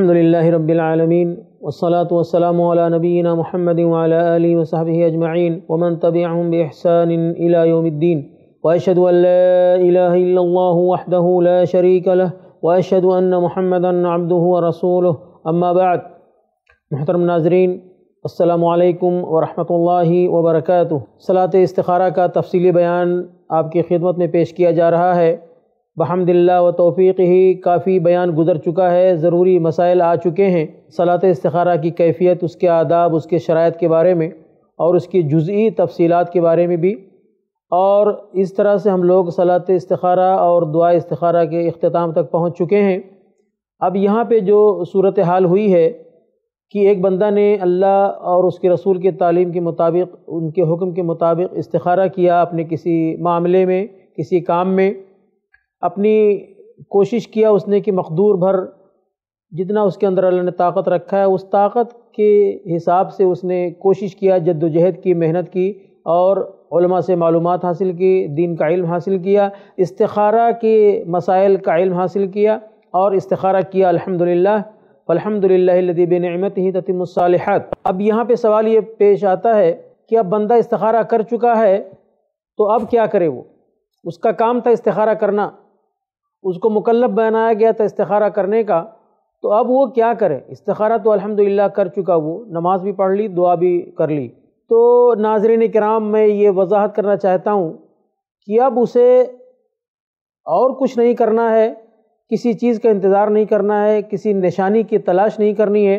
अल्हम्दुलिल्लाह रब्बिल आलमीन वस्सलातु वस्सलामु अला नबीना मुहम्मद व अला आलिहि व सहबिहि अजमईन व मन तबिअहुम बिइहसान इला यौमिद्दीन व अशहदु अन ला इलाहा इल्लल्लाह वहदहु ला शरीक लह व अशहदु अन्न मुहम्मदन अब्दुहु व रसूलुहु अम्मा बअद मोहतरम नाजरीन अस्सलाम वालेकुम व रहमतुल्लाहि व बरकातुहू सलात इस्तिखारा का तफसीली बयान आपकी खिदमत में पेश किया जा रहा है बहमदिल्ला व तोफ़ी ही काफ़ी बयान गुजर चुका है ज़रूरी मसाइल आ चुके हैं सलात इस्तारा की कैफियत उसके आदाब उसके शरात के बारे में और उसकी जुज़ी तफसीत के बारे में भी और इस तरह से हम लोग सलात इस्तारा और दुआ इस्तारा के अख्ताम तक पहुँच चुके हैं अब यहाँ पर जो सूरत हाल हुई है कि एक बंदा ने अल्लाह और उसके रसूल के तालीम के मुताबिक उनके हुक्म के मुताबिक इस्तारा किया अपने किसी मामले में किसी काम में अपनी कोशिश किया उसने कि मकदूर भर जितना उसके अंदर अल्लाह ने ताकत रखा है उस ताकत के हिसाब से उसने कोशिश किया जद्दोजहद की मेहनत की और से मालूम हासिल की दीन का इल्म हासिल किया इस्तारा के मसाइल का इल्म हासिल किया और इस्तारा किया अल्हम्दुलिल्लाह फ़लहमदिल्लाबनमत ही ततिमसालहत अब यहाँ पर सवाल ये पेश आता है कि अब बंदा इस्तारा कर चुका है तो अब क्या करे वो उसका काम था इस्तारा करना उसको मुकल्लब बनाया गया था इस्तारा करने का तो अब वो क्या करे इस्तारा तो अल्हम्दुलिल्लाह कर चुका वो नमाज भी पढ़ ली दुआ भी कर ली तो नाजरीन कराम मैं ये वजाहत करना चाहता हूँ कि अब उसे और कुछ नहीं करना है किसी चीज़ का इंतज़ार नहीं करना है किसी निशानी की तलाश नहीं करनी है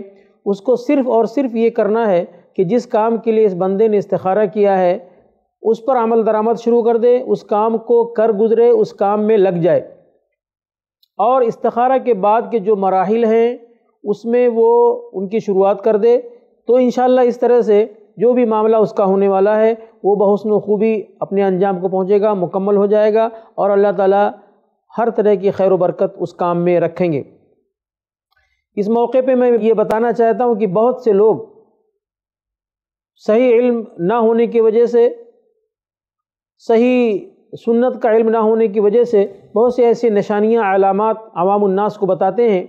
उसको सिर्फ़ और सिर्फ ये करना है कि जिस काम के लिए इस बंदे ने इस्तारा किया है उस पर अमल दरामद शुरू कर दे उस काम को कर गुजरे उस काम में लग जाए और इस्तारा के बाद के जो मराहल हैं उसमें वो उनकी शुरुआत कर दे तो इन इस तरह से जो भी मामला उसका होने वाला है वो बहुसन खूबी अपने अंजाम को पहुँचेगा मुकम्मल हो जाएगा और अल्लाह ताला हर तरह की खैर बरकत उस काम में रखेंगे इस मौके पे मैं ये बताना चाहता हूँ कि बहुत से लोग सही इल्म ना होने की वजह से सही सुन्नत का इल्म ना होने की वजह से बहुत से ऐसे निशानियाँ अलामत अवामनास को बताते हैं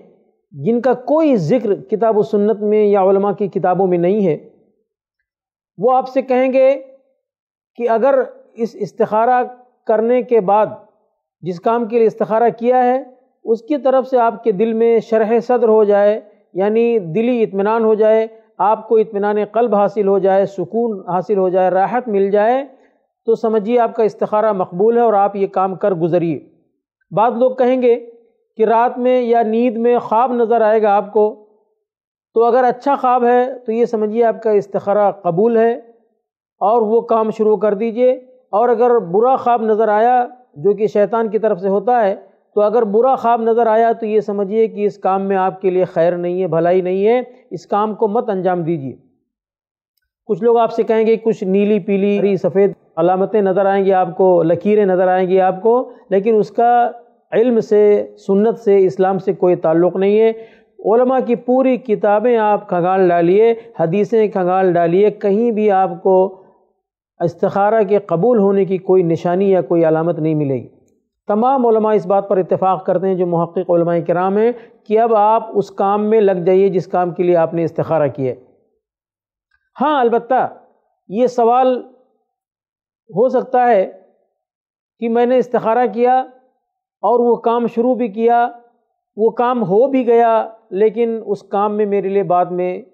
जिनका कोई ज़िक्र किताब सुन्नत में या उलमा की किताबों में नहीं है वो आपसे कहेंगे कि अगर इस इस्तारा करने के बाद जिस काम के लिए इस्तारा किया है उसकी तरफ से आपके दिल में शरह सदर हो जाए यानी दिली इतमान हो जाए आपको इतमान कल्ब हासिल हो जाए सुकून हासिल हो जाए राहत मिल जाए तो समझिए आपका इस्तखारा मकबूल है और आप ये काम कर गुजरिए बाद लोग कहेंगे कि रात में या नींद में ख्वाब नज़र आएगा आपको तो अगर अच्छा ख्वाब है तो ये समझिए आपका इस्तारा कबूल है और वो काम शुरू कर दीजिए और अगर बुरा ख्वाब नज़र आया जो कि शैतान की तरफ से होता है तो अगर बुरा ख्वाब नज़र आया तो ये समझिए कि इस काम में आपके लिए खैर नहीं है भलाई नहीं है इस काम को मत अंजाम दीजिए कुछ लोग आपसे कहेंगे कुछ नीली पीली हरी सफ़ेद अलामतें नज़र आएंगी आपको लकीरें नज़र आएंगी आपको लेकिन उसका इल्म से सुन्नत से इस्लाम से कोई ताल्लुक़ नहीं है ओलमा की पूरी किताबें आप खंगाल डालिए हदीसें खंगाल डालिए कहीं भी आपको इसतखारा के कबूल होने की कोई निशानी या कोई अलामत नहीं मिलेगी तमाम इस बात पर इतफ़ाक़ करते हैं जो महक़ कराम हैं कि अब आप उस काम में लग जाइए जिस काम के लिए आपने इस्तारा किया है हाँ अलबत् ये सवाल हो सकता है कि मैंने इस्तारा किया और वो काम शुरू भी किया वो काम हो भी गया लेकिन उस काम में मेरे लिए बाद में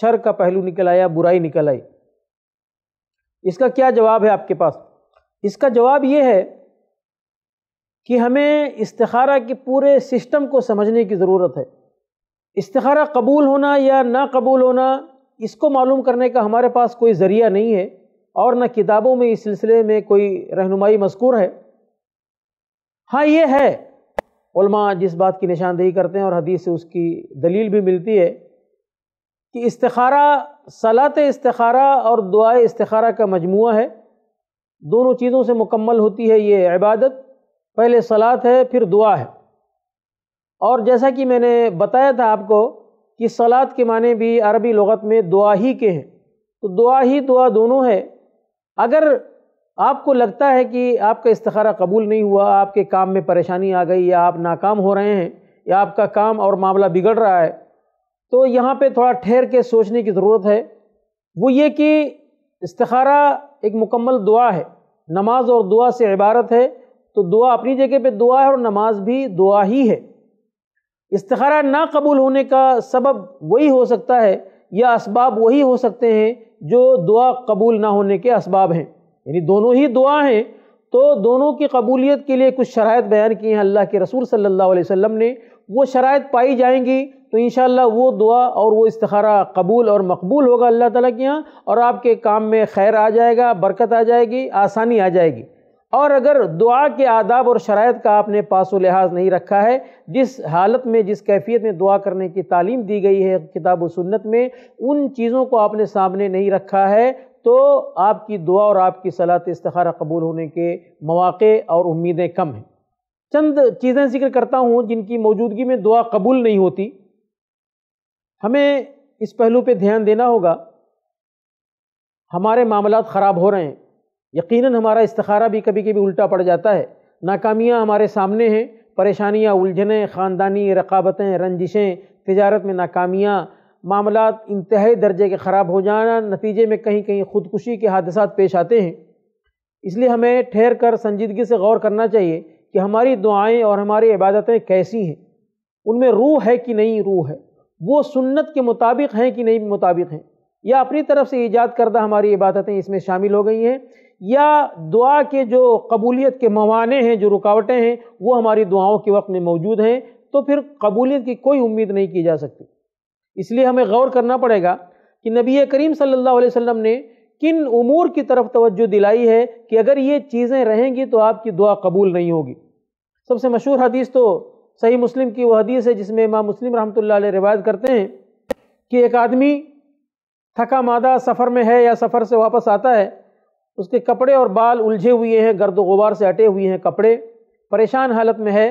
शर का पहलू निकल आया बुराई निकल आई इसका क्या जवाब है आपके पास इसका जवाब ये है कि हमें इस्तारा के पूरे सिस्टम को समझने की ज़रूरत है इस्तारा कबूल होना या ना कबूल होना इसको मालूम करने का हमारे पास कोई ज़रिया नहीं है और न किताबों में इस सिलसिले में कोई रहनुमाई मस्कूर है हाँ ये है उलमा जिस बात की निशानदेही करते हैं और हदीस से उसकी दलील भी मिलती है कि इस्तारा सलात इस्तारा और दुआ इस्तारा का मजमू है दोनों चीज़ों से मुकम्मल होती है ये इबादत पहले सलात है फिर दुआ है और जैसा कि मैंने बताया था आपको कि सलात के माने भी अरबी लगत में दुआ ही के हैं तो दुआ ही दुआ दोनों है अगर आपको लगता है कि आपका इस्तारा कबूल नहीं हुआ आपके काम में परेशानी आ गई या आप नाकाम हो रहे हैं या आपका काम और मामला बिगड़ रहा है तो यहाँ पे थोड़ा ठहर के सोचने की ज़रूरत है वो ये कि इसतखारा एक मुकम्मल दुआ है नमाज और दुआ से इबारत है तो दुआ अपनी जगह पे दुआ है और नमाज भी दुआ ही है इस्तारा ना कबूल होने का सबब वही हो सकता है या इसबाब वही हो सकते हैं जो दुआ कबूल ना होने के इसबाब हैं यानी दोनों ही दुआ हैं तो दोनों की कबूलियत के लिए कुछ शरात बयान किए हैं अल्लाह के रसूल सल्लल्लाहु अलैहि वसल्म ने वो शरात पाई जाएंगी तो इन वो दुआ और वो इस्तारा कबूल और मकबूल होगा अल्लाह ताला के यहाँ और आपके काम में खैर आ जाएगा बरकत आ जाएगी आसानी आ जाएगी और अगर दुआ के आदाब और शरात का आपने पास लिहाज नहीं रखा है जिस हालत में जिस कैफियत में दुआ करने की तालीम दी गई है किताब सुन्नत में उन चीज़ों को आपने सामने नहीं रखा है तो आपकी दुआ और आपकी सलात इस्तारा कबूल होने के मौाक़े और उम्मीदें कम हैं चंद चीज़ें जिक्र करता हूँ जिनकी मौजूदगी में दुआ कबूल नहीं होती हमें इस पहलू पर ध्यान देना होगा हमारे मामला ख़राब हो रहे हैं यकीनन हमारा इस्तारा भी कभी कभी उल्टा पड़ जाता है नाकामियाँ हमारे सामने हैं परेशानियाँ उलझने ख़ानदानी रकाबतें रंजिशें तजारत में नाकामियाँ मामला इंतहाई दर्जे के ख़राब हो जाना नतीजे में कहीं कहीं ख़ुदकुशी के हादसा पेश आते हैं इसलिए हमें ठहर कर संजीदगी से गौर करना चाहिए कि हमारी दुआएँ और हमारी इबादतें कैसी हैं उनमें रूह है कि नहीं रूह है वो सुन्नत के मुताबिक हैं कि नहीं मुताबिक हैं या अपनी तरफ से ईजाद करदा हमारी इबादतें इसमें शामिल हो गई हैं या दुआ के जो कबूलियत के मवाने हैं जो रुकावटें हैं वो हमारी दुआओं के वक्त में मौजूद हैं तो फिर कबूलियत की कोई उम्मीद नहीं की जा सकती इसलिए हमें गौर करना पड़ेगा कि नबी करीम सल्लल्लाहु अलैहि वसल्लम ने किन उमूर की तरफ तवज्जो दिलाई है कि अगर ये चीज़ें रहेंगी तो आपकी दुआ कबूल नहीं होगी सबसे मशहूर हदीस तो सही मुस्लिम की वह हदीस है जिसमें माँ मुस्लिम रहमतुल्लाह रिवायत करते हैं कि एक आदमी थका मादा सफ़र में है या सफ़र से वापस आता है उसके कपड़े और बाल उलझे हुए हैं गर्द गुबार से अटे हुए हैं कपड़े परेशान हालत में है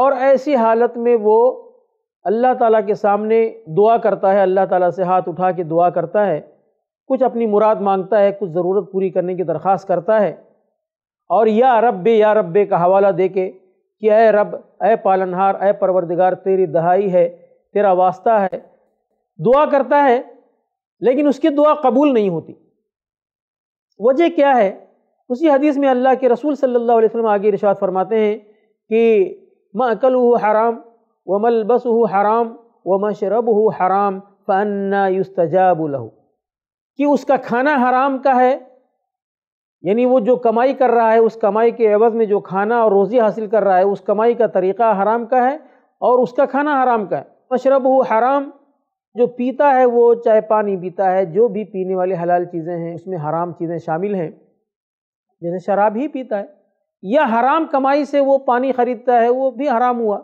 और ऐसी हालत में वो अल्लाह ताला के सामने दुआ करता है अल्लाह ताला से हाथ उठा के दुआ करता है कुछ अपनी मुराद मांगता है कुछ ज़रूरत पूरी करने की दरख्वास्त करता है और या रब या रब का हवाला दे के कि अय रब अय पालनहार अय परवरदिगार तेरी दहाई है तेरा वास्ता है दुआ करता है लेकिन उसकी दुआ कबूल नहीं होती वजह क्या है उसी हदीस में अल्लाह के रसूल सल्लल्लाहु अलैहि वसल्लम आगे इरशाद फरमाते हैं कि मकल हराम व मलबस हराम व मशरब हराम फ़न्ना लहू कि उसका खाना हराम का है यानी वो जो कमाई कर रहा है उस कमाई के एवज़ में जो खाना और रोज़ी हासिल कर रहा है उस कमाई का तरीक़ा हराम का है और उसका खाना हराम का है मशरब हराम जो पीता है वो चाहे पानी पीता है जो भी पीने वाली हलाल चीज़ें हैं उसमें हराम चीज़ें शामिल हैं जैसे शराब ही पीता है या हराम कमाई से वो पानी ख़रीदता है वो भी हराम हुआ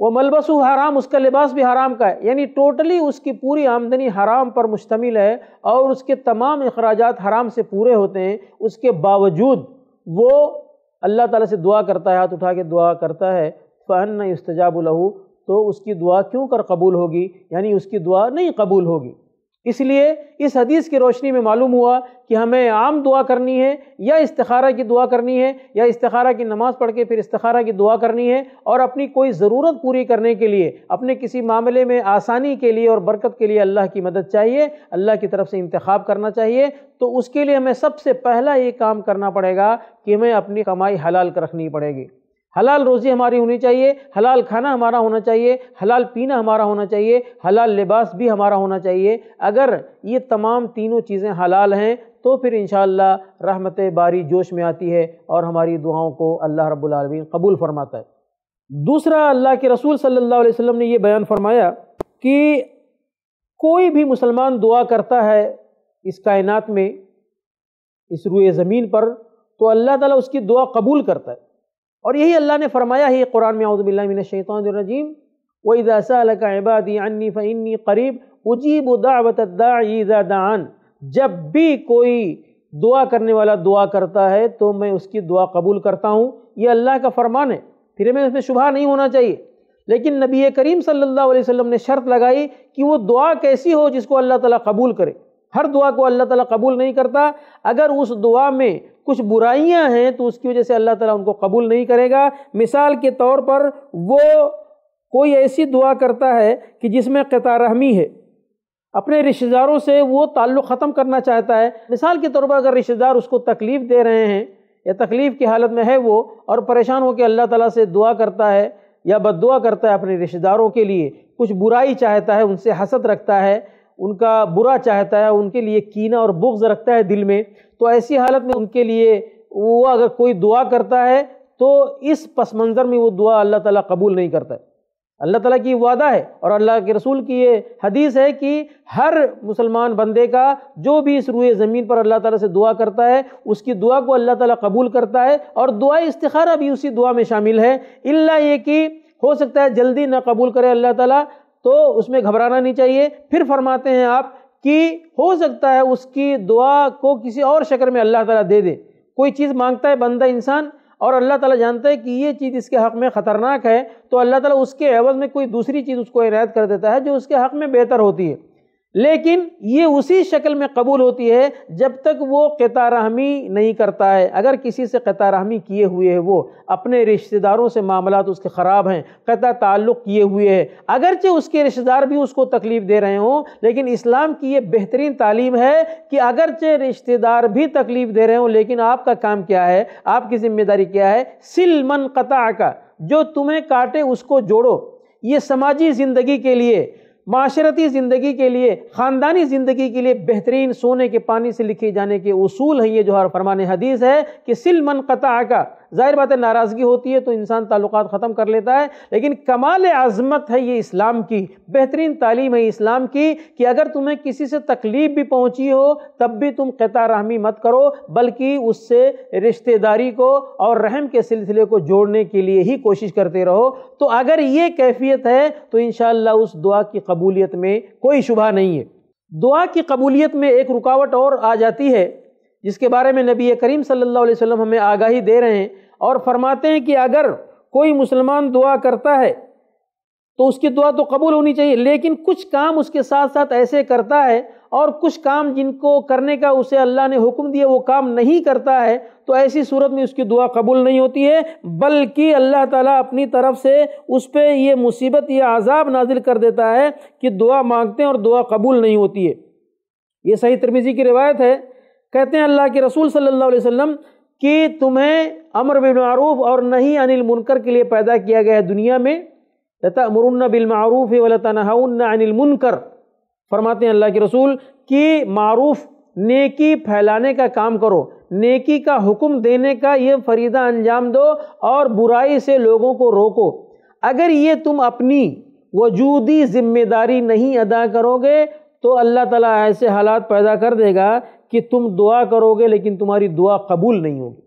वो मलबसु हराम उसका लिबास भी हराम का है यानी टोटली उसकी पूरी आमदनी हराम पर मुश्तमिल है और उसके तमाम अखराज हराम से पूरे होते हैं उसके बावजूद वो अल्लाह ताला से दुआ करता है हाथ उठा के दुआ करता है फ़न युस्तजाबुलहू तो उसकी दुआ क्यों कर कबूल होगी यानी उसकी दुआ नहीं कबूल होगी इसलिए इस हदीस की रोशनी में मालूम हुआ कि हमें आम दुआ करनी है या इस्तारा की दुआ करनी है या इस्तारा की नमाज़ पढ़ के फिर इस्तारा की दुआ करनी है और अपनी कोई ज़रूरत पूरी करने के लिए अपने किसी मामले में आसानी के लिए और बरकत के लिए अल्लाह की मदद चाहिए अल्लाह की तरफ से इंतखब करना चाहिए तो उसके लिए हमें सबसे पहला ये काम करना पड़ेगा कि हमें अपनी कमाई हलाल रखनी पड़ेगी हलाल रोज़ी हमारी होनी चाहिए हलाल खाना हमारा होना चाहिए हलाल पीना हमारा होना चाहिए हलाल लिबास भी हमारा होना चाहिए अगर ये तमाम तीनों चीज़ें हलाल हैं तो फिर इन रहमत बारी जोश में आती है और हमारी दुआओं को अल्लाह रब्लमीन कबूल फरमाता है दूसरा अल्लाह के रसूल सल्लल्लाहु अलैहि वसल्लम ने यह बयान फरमाया कि कोई भी मुसलमान दुआ करता है इस कायनात में इस रुए ज़मीन पर तो अल्लाह ताला उसकी दुआ कबूल करता है और यही अल्लाह ने फरमाया है कुरान में आउज़बिल्लाशैतरजीम व इबादी अन्नी फ़न्नी करीब उजीब दावतदान जब भी कोई दुआ करने वाला दुआ करता है तो मैं उसकी दुआ कबूल करता हूँ ये अल्लाह का फरमान है फिर हमें उसमें शुभा नहीं होना चाहिए लेकिन नबी करीम सल्ला वसम ने शर्त लगाई कि वो दुआ कैसी हो जिसको अल्लाह ताला कबूल करे हर दुआ को अल्लाह ताला कबूल नहीं करता अगर उस दुआ में कुछ बुराइयां हैं तो उसकी वजह से अल्लाह ताला उनको कबूल नहीं करेगा मिसाल के तौर पर वो कोई ऐसी दुआ करता है कि जिसमें रहमी है अपने रिश्तेदारों से वो ताल्लुक़ ख़त्म करना चाहता है मिसाल के तौर पर अगर रिश्तेदार उसको तकलीफ़ दे रहे हैं या तकलीफ़ की हालत में है वो और परेशान होकर अल्लाह ताला से दुआ करता है या बद दुआ करता है अपने रिश्तेदारों के लिए कुछ बुराई चाहता है उनसे हसद रखता है उनका बुरा चाहता है उनके लिए कीना और बुग्ज रखता है दिल में तो ऐसी हालत में उनके लिए वो अगर कोई दुआ करता है तो इस पस मंज़र में वो दुआ अल्लाह ताला कबूल नहीं करता है अल्लाह ताला की वादा है और अल्लाह के रसूल की ये हदीस है कि हर मुसलमान बंदे का जो भी इस रुए ज़मीन पर अल्लाह ताला से दुआ करता है उसकी दुआ को अल्लाह ताला कबूल करता है और दुआ इस्तखारा भी उसी दुआ में शामिल है इल्ला ये कि हो सकता है जल्दी ना कबूल करे अल्लाह ताला तो उसमें घबराना नहीं चाहिए फिर फरमाते हैं आप कि हो सकता है उसकी दुआ को किसी और शक्ल में अल्लाह ताला दे दे कोई चीज़ मांगता है बंदा इंसान और अल्लाह ताला जानता है कि ये चीज़ इसके हक़ में ख़तरनाक है तो अल्लाह ताला उसके एवज़ में कोई दूसरी चीज़ उसको इनायत कर देता है जो उसके हक़ में बेहतर होती है लेकिन ये उसी शक्ल में कबूल होती है जब तक वो कतारहमी नहीं करता है अगर किसी से कहतारहमी किए हुए है वो अपने रिश्तेदारों से मामला तो उसके ख़राब हैं कतः ताल्लुक़ किए हुए है अगरचे उसके रिश्तेदार भी उसको तकलीफ़ दे रहे हों लेकिन इस्लाम की ये बेहतरीन तालीम है कि अगरचे रिश्तेदार भी तकलीफ़ दे रहे हों लेकिन आपका काम क्या है आपकी ज़िम्मेदारी क्या है सिल मन कता का जो तुम्हें काटे उसको जोड़ो ये समाजी ज़िंदगी के लिए माशरती ज़िंदगी के लिए ख़ानदानी ज़िंदगी के लिए बेहतरीन सोने के पानी से लिखे जाने के असूल हैं ये जो हर फरमान हदीस है कि सिलमन कता का जाहिर बात है नाराज़गी होती है तो इंसान ताल्लुक ख़त्म कर लेता है लेकिन कमाल आज़मत है ये इस्लाम की बेहतरीन तालीम है इस्लाम की कि अगर तुम्हें किसी से तकलीफ़ भी पहुँची हो तब भी तुम क़ता रहमी मत करो बल्कि उससे रिश्तेदारी को और रहम के सिलसिले को जोड़ने के लिए ही कोशिश करते रहो तो अगर ये कैफियत है तो इन उस दुआ की कबूलियत में कोई शुबा नहीं है दुआ की कबूलियत में एक रुकावट और आ जाती है जिसके बारे में नबी करीम सल्लल्लाहु अलैहि वसल्लम हमें आगाही दे रहे हैं और फरमाते हैं कि अगर कोई मुसलमान दुआ करता है तो उसकी दुआ तो कबूल होनी चाहिए लेकिन कुछ काम उसके साथ साथ ऐसे करता है और कुछ काम जिनको करने का उसे अल्लाह ने हुक्म दिया वो काम नहीं करता है तो ऐसी सूरत में उसकी दुआ कबूल नहीं होती है बल्कि अल्लाह ताला अपनी तरफ से उस पर यह मुसीबत ये आज़ाब नाजिल कर देता है कि दुआ मांगते हैं और दुआ कबूल नहीं होती है ये सही तरमीज़ी की रिवायत है कहते हैं अल्लाह के रसूल सल्लल्लाहु अलैहि वसल्लम कि तुम्हें अमर बिलमूफ़ और नहीं अनिल मुनकर के लिए पैदा किया गया है दुनिया में लता अमरुन्न बिलमूफ़ वलतनाउन्न अनिल मुनकर फरमाते हैं अल्लाह के रसूल कि मरूफ़ नेकी फैलाने का काम करो नेकी का हुक्म देने का ये फरीदा अंजाम दो और बुराई से लोगों को रोको अगर ये तुम अपनी वजूदी ज़िम्मेदारी नहीं अदा करोगे तो अल्लाह ताला ऐसे हालात पैदा कर देगा कि तुम दुआ करोगे लेकिन तुम्हारी दुआ कबूल नहीं होगी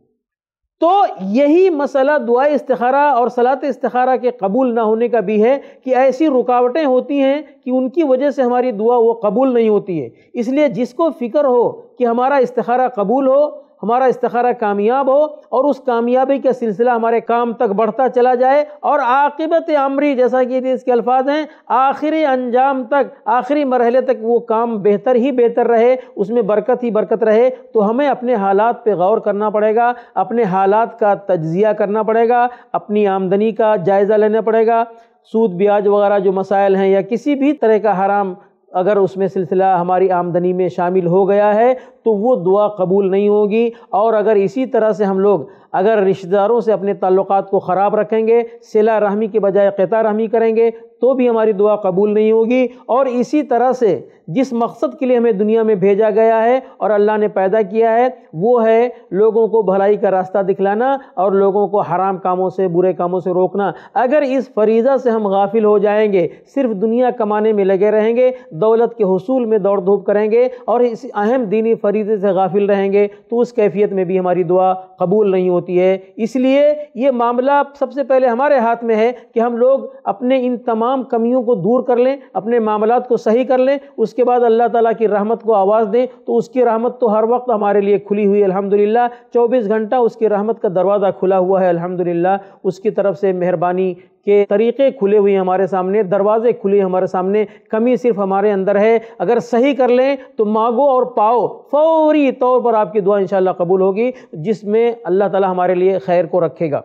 तो यही मसला दुआ इस्तारा और सलात इस्तारा के कबूल ना होने का भी है कि ऐसी रुकावटें होती हैं कि उनकी वजह से हमारी दुआ वो कबूल नहीं होती है इसलिए जिसको फ़िक्र हो कि हमारा इस्तारा कबूल हो हमारा इस्तारा कामयाब हो और उस कामयाबी का सिलसिला हमारे काम तक बढ़ता चला जाए और आकबत अमरी जैसा कि इसके अल्फाज हैं आखिरी अंजाम तक आखिरी मरहले तक वो काम बेहतर ही बेहतर रहे उसमें बरकत ही बरकत रहे तो हमें अपने हालात पर गौर करना पड़ेगा अपने हालात का तजिया करना पड़ेगा अपनी आमदनी का जायज़ा लेना पड़ेगा सूद ब्याज वगैरह जो मसाइल हैं या किसी भी तरह का हराम अगर उसमें सिलसिला हमारी आमदनी में शामिल हो गया है तो वो दुआ कबूल नहीं होगी और अगर इसी तरह से हम लोग अगर रिश्तेदारों से अपने ताल्लुक़ को ख़राब रखेंगे सिला रहमी के बजाय क़ता रहमी करेंगे तो भी हमारी दुआ कबूल नहीं होगी और इसी तरह से जिस मकसद के लिए हमें दुनिया में भेजा गया है और अल्लाह ने पैदा किया है वो है लोगों को भलाई का रास्ता दिखलाना और लोगों को हराम कामों से बुरे कामों से रोकना अगर इस फरीज़ा से हम गाफिल हो जाएंगे सिर्फ दुनिया कमाने में लगे रहेंगे दौलत के हसूल में दौड़ धूप करेंगे और इस अहम दीनी फरी मरीज़ से गाफिल रहेंगे तो उस कैफियत में भी हमारी दुआ कबूल नहीं होती है इसलिए ये मामला सबसे पहले हमारे हाथ में है कि हम लोग अपने इन तमाम कमियों को दूर कर लें अपने मामला को सही कर लें उसके बाद अल्लाह ताला की रहमत को आवाज़ दें तो उसकी रहमत तो हर वक्त हमारे लिए खुली हुई अलहमदिल्ला चौबीस घंटा उसकी रहमत का दरवाज़ा खुला हुआ है अलहमदिल्ला उसकी तरफ से मेहरबानी के तरीक़े खुले हुए हमारे सामने दरवाजे खुले हमारे सामने कमी सिर्फ हमारे अंदर है अगर सही कर लें तो मांगो और पाओ फौरी तौर पर आपकी दुआ इन कबूल होगी जिसमें अल्लाह ताला हमारे लिए खैर को रखेगा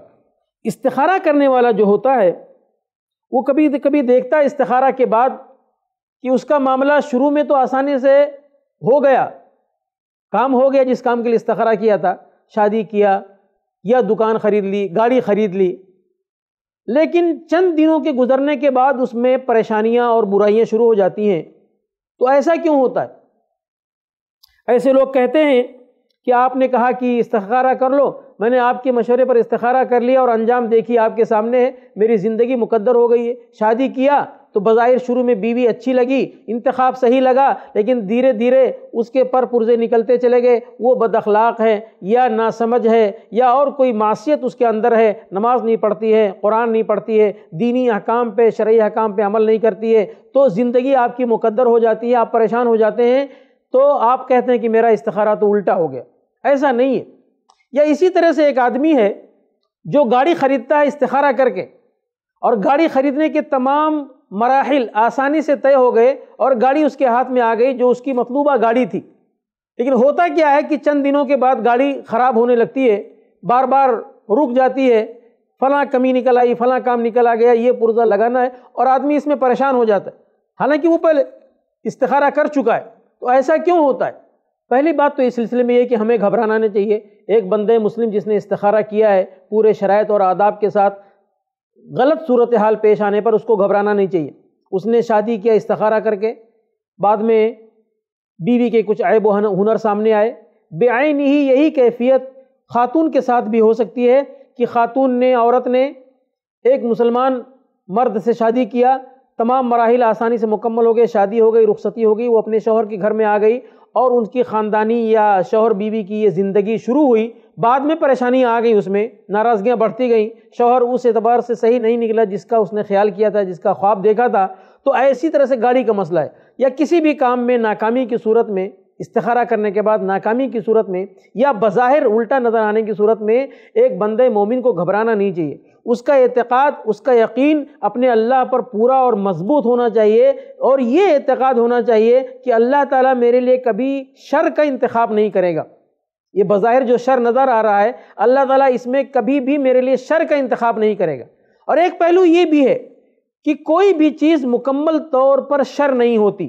इस्तारा करने वाला जो होता है वो कभी कभी देखता है इस्तारा के बाद कि उसका मामला शुरू में तो आसानी से हो गया काम हो गया जिस काम के लिए इस्तारा किया था शादी किया या दुकान ख़रीद ली गाड़ी ख़रीद ली लेकिन चंद दिनों के गुजरने के बाद उसमें परेशानियां और बुराइयां शुरू हो जाती हैं तो ऐसा क्यों होता है ऐसे लोग कहते हैं कि आपने कहा कि इस्तखारा कर लो मैंने आपके मशवरे पर इस्तखारा कर लिया और अंजाम देखी आपके सामने है मेरी ज़िंदगी मुकद्दर हो गई है शादी किया तो बज़ाहिर शुरू में बीवी अच्छी लगी इंतखब सही लगा लेकिन धीरे धीरे उसके पर पुर्जे निकलते चले गए वो बदखलाक है या नासमझ है या और कोई मासीत उसके अंदर है नमाज नहीं पढ़ती है कुरान नहीं पढ़ती है दीनी अहकाम पे शर्य अहकाम पे अमल नहीं करती है तो ज़िंदगी आपकी मुकद्दर हो जाती है आप परेशान हो जाते हैं तो आप कहते हैं कि मेरा इस्तारा तो उल्टा हो गया ऐसा नहीं है या इसी तरह से एक आदमी है जो गाड़ी ख़रीदता है इस्तारा करके और गाड़ी ख़रीदने के तमाम मराहल आसानी से तय हो गए और गाड़ी उसके हाथ में आ गई जो उसकी मतलूबा गाड़ी थी लेकिन होता क्या है कि चंद दिनों के बाद गाड़ी ख़राब होने लगती है बार बार रुक जाती है फला कमी निकल आई फला काम निकल आ गया ये पुर्जा लगाना है और आदमी इसमें परेशान हो जाता है हालांकि वो पहले इस्तारा कर चुका है तो ऐसा क्यों होता है पहली बात तो इस सिलसिले में ये कि हमें घबराना नहीं चाहिए एक बंदे मुस्लिम जिसने इस्तारा किया है पूरे शरात और आदाब के साथ गलत सूरत हाल पेश आने पर उसको घबराना नहीं चाहिए उसने शादी किया इस्तारा करके बाद में बीवी के कुछ ऐब हुनर सामने आए बेआन ही यही कैफियत खातून के साथ भी हो सकती है कि खातून ने औरत ने एक मुसलमान मर्द से शादी किया तमाम मराहल आसानी से मुकम्मल हो गए शादी हो गई रुखसती हो गई वो अपने शोहर के घर में आ गई और उनकी ख़ानदानी या शोहर बीवी की ये ज़िंदगी शुरू हुई बाद में परेशानी आ गई उसमें नाराज़गियाँ बढ़ती गई शोहर उस एतबार से सही नहीं निकला जिसका उसने ख्याल किया था जिसका ख्वाब देखा था तो ऐसी तरह से गाड़ी का मसला है या किसी भी काम में नाकामी की सूरत में इस्तारा करने के बाद नाकामी की सूरत में या बाहिर उल्टा नज़र आने की सूरत में एक बंदे मोमिन को घबराना नहीं चाहिए उसका एतक़ाद उसका यकीन अपने अल्लाह पर पूरा और मजबूत होना चाहिए और ये एतक़ाद होना चाहिए कि अल्लाह ताला मेरे लिए कभी शर का इंतखब नहीं करेगा ये बाहिर जो शर नज़र आ रहा है अल्लाह ताला इसमें कभी भी मेरे लिए शर का इंतखब नहीं करेगा और एक पहलू ये भी है कि कोई भी चीज़ मुकम्मल तौर पर शर नहीं होती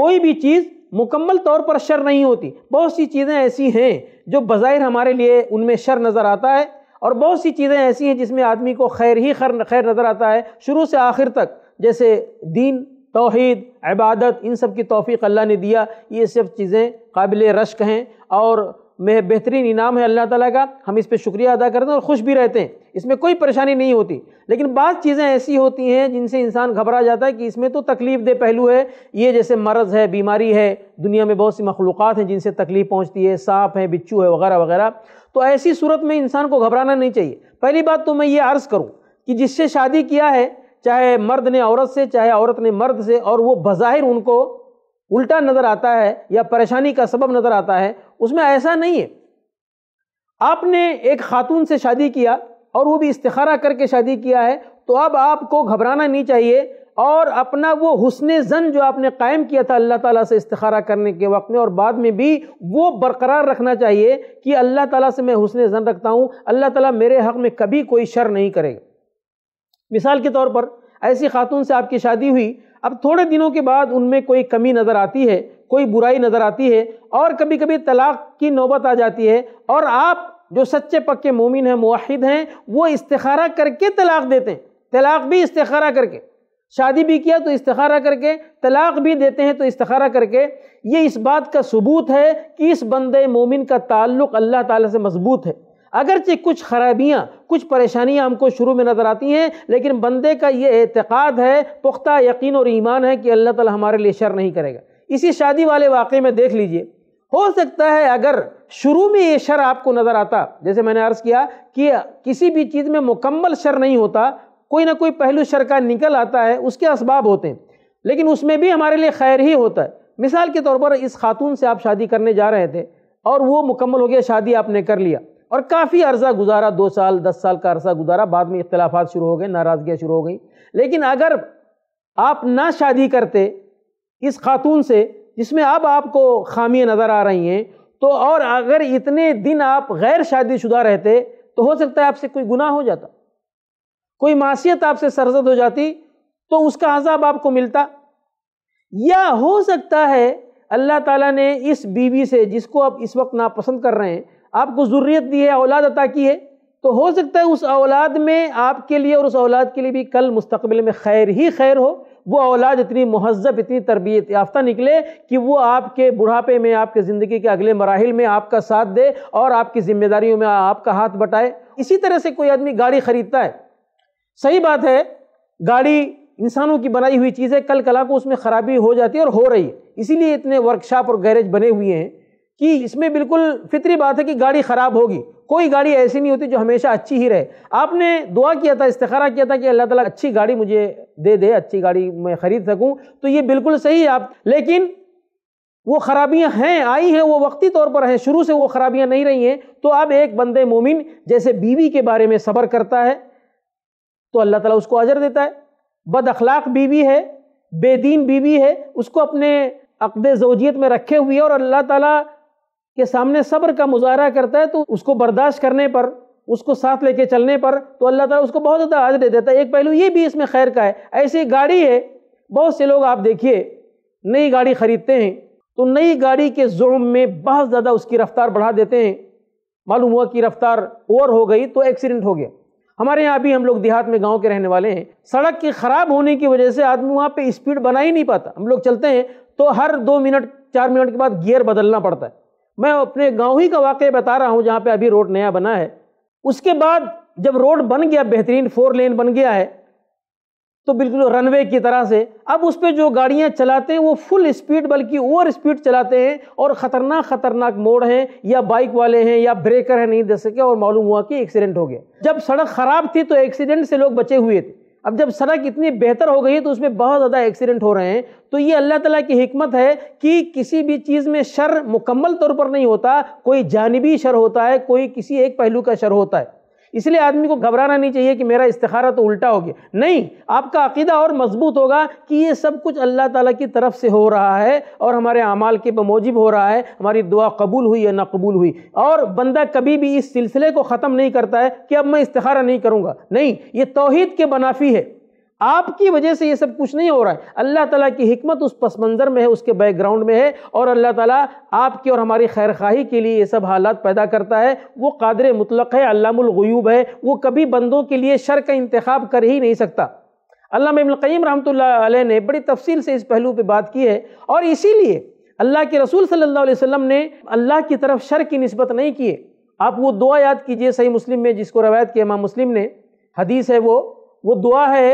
कोई भी चीज़ मुकम्मल तौर पर शर नहीं होती बहुत सी चीज़ें ऐसी हैं जो बाहिर हमारे लिए उनमें शर नज़र आता है और बहुत सी चीज़ें ऐसी हैं जिसमें आदमी को खैर ही खैर खैर नज़र आता है शुरू से आखिर तक जैसे दीन तोहद इबादत इन सब की तोफ़ी अल्लाह ने दिया ये सब चीज़ें काबिल रश्क हैं और में बेहतरीन इनाम है अल्लाह ताला का हम इस पर शुक्रिया अदा करते हैं और खुश भी रहते हैं इसमें कोई परेशानी नहीं होती लेकिन बाज़ चीज़ें ऐसी होती हैं जिनसे इंसान घबरा जाता है कि इसमें तो तकलीफ़ दे पहलू है ये जैसे मर्ज़ है बीमारी है दुनिया में बहुत सी मखलूक़ हैं जिनसे तकलीफ़ पहुँचती है सांप है बिच्छू है वगैरह वगैरह तो ऐसी सूरत में इंसान को घबराना नहीं चाहिए पहली बात तो मैं ये अर्ज़ करूँ कि जिससे शादी किया है चाहे मर्द ने औरत से चाहे औरत ने मर्द से और वो बज़ाहिर उनको उल्टा नज़र आता है या परेशानी का सबब नज़र आता है उसमें ऐसा नहीं है आपने एक खातून से शादी किया और वो भी इस्तारा करके शादी किया है तो अब आपको घबराना नहीं चाहिए और अपना वो हसन जन जो आपने कायम किया था अल्लाह ताला से इस्तारा करने के वक्त में और बाद में भी वो बरकरार रखना चाहिए कि अल्लाह ताला से मैं हुसन जन रखता हूँ अल्लाह ताला मेरे हक़ में कभी कोई शर नहीं करेगा मिसाल के तौर पर ऐसी खातून से आपकी शादी हुई अब थोड़े दिनों के बाद उनमें कोई कमी नज़र आती है कोई बुराई नज़र आती है और कभी कभी तलाक की नौबत आ जाती है और आप जो सच्चे पक्के मोमिन हैं मुहिद हैं वो इस्तारा करके तलाक देते हैं तलाक भी इस्तारा करके शादी भी किया तो इस्तारा करके तलाक भी देते हैं तो इस्तारा करके ये इस बात का सबूत है कि इस बंदे मोमिन का ताल्लुक़ अल्लाह ताला से मजबूत है अगरचे कुछ खराबियाँ कुछ परेशानियाँ हमको शुरू में नज़र आती हैं लेकिन बंदे का ये एतक़ाद है पुख्ता यकीन और ईमान है कि अल्लाह ताला हमारे लिए शर नहीं करेगा इसी शादी वाले वाक़े में देख लीजिए हो सकता है अगर शुरू में ये शर आपको नज़र आता जैसे मैंने अर्ज़ किया कि किसी भी चीज़ में मुकम्मल शर नहीं होता कोई ना कोई पहलू शर का निकल आता है उसके इसबाब होते हैं लेकिन उसमें भी हमारे लिए खैर ही होता है मिसाल के तौर पर इस खातून से आप शादी करने जा रहे थे और वो मुकम्मल हो गया शादी आपने कर लिया और काफ़ी अर्सा गुजारा दो साल दस साल का अर्सा गुजारा बाद में इख्तलाफा शुरू हो गए नाराज़गियाँ शुरू हो गई लेकिन अगर आप ना शादी करते इस खातून से जिसमें अब आपको खामियाँ नज़र आ रही हैं तो और अगर इतने दिन आप गैर शादीशुदा रहते तो हो सकता है आपसे कोई गुनाह हो जाता कोई मासीत आपसे सरजद हो जाती तो उसका अजाब आपको मिलता या हो सकता है अल्लाह ताला ने इस बीवी से जिसको आप इस वक्त नापसंद कर रहे हैं आपको ज़रूरत दी है औलाद अता की है तो हो सकता है उस औलाद में आपके लिए और उस औलाद के लिए भी कल मुस्तबिल में खैर ही खैर हो वो औलाद इतनी महजब इतनी तरबियत याफ्ता निकले कि वो आपके बुढ़ापे में आपके ज़िंदगी के अगले मराहल में आपका साथ दे और आपकी ज़िम्मेदारियों में आपका हाथ बटाए इसी तरह से कोई आदमी गाड़ी ख़रीदता है सही बात है गाड़ी इंसानों की बनाई हुई चीज़ है कल कला को उसमें ख़राबी हो जाती है और हो रही है इसीलिए इतने वर्कशॉप और गैरेज बने हुए हैं कि इसमें बिल्कुल फितरी बात है कि गाड़ी ख़राब होगी कोई गाड़ी ऐसी नहीं होती जो हमेशा अच्छी ही रहे आपने दुआ किया था इस्तारा किया था कि अल्लाह ताला अच्छी गाड़ी मुझे दे दे अच्छी गाड़ी मैं ख़रीद सकूं तो ये बिल्कुल सही है आप लेकिन वो ख़राबियाँ हैं आई हैं वो वक्ती तौर पर हैं शुरू से वो ख़राबियाँ नहीं रही हैं तो अब एक बंदे मोमिन जैसे बीवी के बारे में सब्र करता है तो अल्लाह ताला उसको अजर देता है बद अखलाक बीवी है बेदीन बीवी है उसको अपने अकद जोजियत में रखे हुए और अल्लाह ताला के सामने सब्र का मुजाहरा करता है तो उसको बर्दाश्त करने पर उसको साथ लेके चलने पर तो अल्लाह ताला उसको बहुत ज़्यादा दे देता है एक पहलू ये भी इसमें खैर का है ऐसी गाड़ी है बहुत से लोग आप देखिए नई गाड़ी ख़रीदते हैं तो नई गाड़ी के जुर्म में बहुत ज़्यादा उसकी रफ़्तार बढ़ा देते हैं मालूम हुआ कि रफ़्तार ओवर हो गई तो एक्सीडेंट हो गया हमारे यहाँ भी हम लोग देहात में गांव के रहने वाले हैं सड़क के ख़राब होने की वजह से आदमी वहाँ पे स्पीड बना ही नहीं पाता हम लोग चलते हैं तो हर दो मिनट चार मिनट के बाद गियर बदलना पड़ता है मैं अपने गांव ही का वाक्य बता रहा हूँ जहाँ पे अभी रोड नया बना है उसके बाद जब रोड बन गया बेहतरीन फोर लेन बन गया है तो बिल्कुल रनवे की तरह से अब उस पर जो गाड़ियाँ चलाते हैं वो फुल स्पीड बल्कि ओवर स्पीड चलाते हैं और ख़तरनाक ख़तरनाक मोड़ हैं या बाइक वाले हैं या ब्रेकर हैं नहीं दे सके और मालूम हुआ कि एक्सीडेंट हो गया जब सड़क ख़राब थी तो एक्सीडेंट से लोग बचे हुए थे अब जब सड़क इतनी बेहतर हो गई है तो उसमें बहुत ज़्यादा एक्सीडेंट हो रहे हैं तो ये अल्लाह ताला की हमत है कि किसी भी चीज़ में शर मुकम्मल तौर पर नहीं होता कोई जानबी शर होता है कोई किसी एक पहलू का शर होता है इसलिए आदमी को घबराना नहीं चाहिए कि मेरा इस्तारा तो उल्टा हो गया नहीं आपका अकीदा और मजबूत होगा कि ये सब कुछ अल्लाह ताला की तरफ से हो रहा है और हमारे अमाल के बमोजिब हो रहा है हमारी दुआ कबूल हुई या कबूल हुई और बंदा कभी भी इस सिलसिले को ख़त्म नहीं करता है कि अब मैं इस्तारा नहीं करूँगा नहीं ये तोहहीद के बनाफी है आपकी वजह से ये सब कुछ नहीं हो रहा है अल्लाह ताला की हमत उस पस मंज़र में है उसके बैकग्राउंड में है और अल्लाह ताला आपकी और हमारी खैर खाही के लिए ये सब हालात पैदा करता है वो कादर मुतलक है अल्लामगयूब है वो कभी बंदों के लिए शर का इंतखब कर ही नहीं सकता अल्लाह इबनकैम रहमत ने बड़ी तफसील से इस पहलू पर बात की है और इसीलिए अल्लाह के रसूल सल्ला वसम ने अल्लाह की तरफ शर की नस्बत नहीं किए आप वो दुआ याद कीजिए सही मुस्लिम में जिसको रवायत किया इमाम मुस्लिम ने हदीस है वो वो दुआ है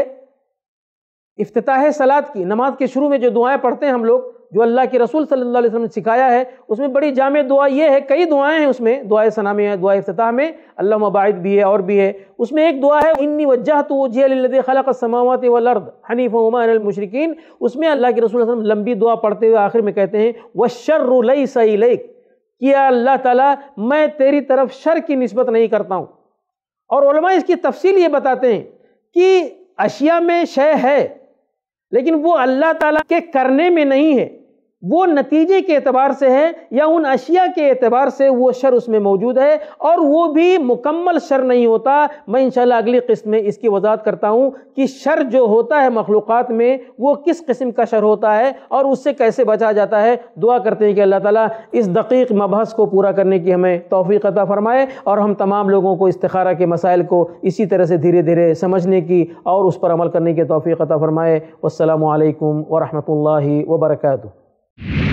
इफ्ताह सलाद की नमाज के शुरू में जो दुआएं पढ़ते हैं हम लोग जो अल्लाह के रसूल सल्लल्लाहु अलैहि वसल्लम ने सिखाया है उसमें बड़ी जाम दुआ ये है कई दुआएं हैं उसमें दुआ सना में है दुआ अफ्ताह में अल्लाह मबाद भी है और भी है उसमें एक दुआ है इन्नी वजह तो जे खलक समावत वर्द हनीफ उमशरकिन उसमें अल्लाह के रसूल वसल्लम लंबी दुआ पढ़ते हुए आखिर में कहते हैं व वशर्रई सई लैक किया अल्लाह ताली मैं तेरी तरफ शर की नस्बत नहीं करता हूँ और इसकी तफसील ये बताते हैं कि अशिया में शय है लेकिन वो अल्लाह ताला के करने में नहीं है वो नतीजे के अतबार से है या उन अशिया के अतबार से वो शर उसमें मौजूद है और वो भी मुकम्मल शर नहीं होता मैं इंशाल्लाह अगली किस्त में इसकी वजाहत करता हूँ कि शर जो होता है मखलूक़ात में वो किस किस्म का शर होता है और उससे कैसे बचा जाता है दुआ करते हैं कि अल्लाह ताला इस दकीक मबहस को पूरा करने की हमें तोफ़ी अता फ़रमाए और हम तमाम लोगों को इस्तारा के मसाइल को इसी तरह से धीरे धीरे समझने की और उस पर अमल करने की तोफ़ी अता फ़रमाए वालकम वरहमल वर्का you